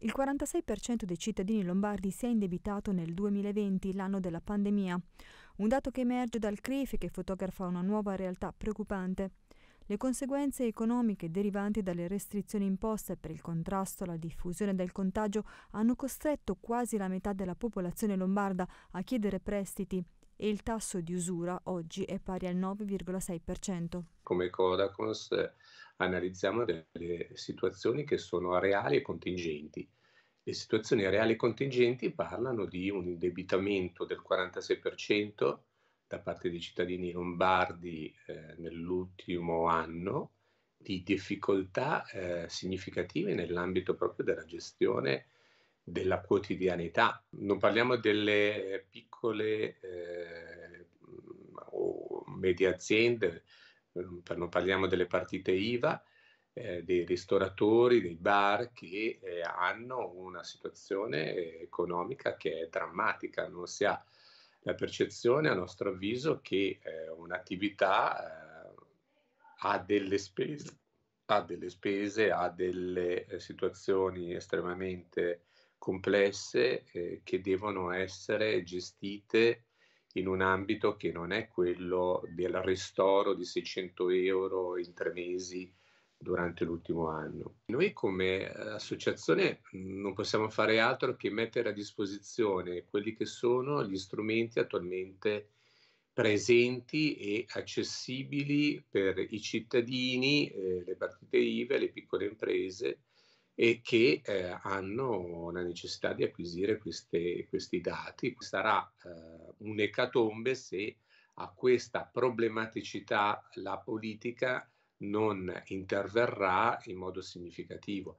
Il 46% dei cittadini lombardi si è indebitato nel 2020, l'anno della pandemia, un dato che emerge dal CRIF che fotografa una nuova realtà preoccupante. Le conseguenze economiche derivanti dalle restrizioni imposte per il contrasto alla diffusione del contagio hanno costretto quasi la metà della popolazione lombarda a chiedere prestiti e il tasso di usura oggi è pari al 9,6%. Come Codacons analizziamo delle situazioni che sono reali e contingenti. Le situazioni reali e contingenti parlano di un indebitamento del 46% da parte dei cittadini lombardi eh, nell'ultimo anno, di difficoltà eh, significative nell'ambito proprio della gestione della quotidianità. Non parliamo delle piccole eh, o medie aziende, Ehm, non parliamo delle partite IVA, eh, dei ristoratori, dei bar che eh, hanno una situazione eh, economica che è drammatica, non si ha la percezione a nostro avviso che eh, un'attività eh, ha delle spese, ha delle, spese, ha delle eh, situazioni estremamente complesse che devono essere gestite in un ambito che non è quello del ristoro di 600 euro in tre mesi durante l'ultimo anno. Noi come eh, associazione non possiamo fare altro che mettere a disposizione quelli che sono gli strumenti attualmente presenti e accessibili per i cittadini, eh, le partite IVA, le piccole imprese e che eh, hanno la necessità di acquisire queste, questi dati. Sarà eh, un'ecatombe se a questa problematicità la politica non interverrà in modo significativo.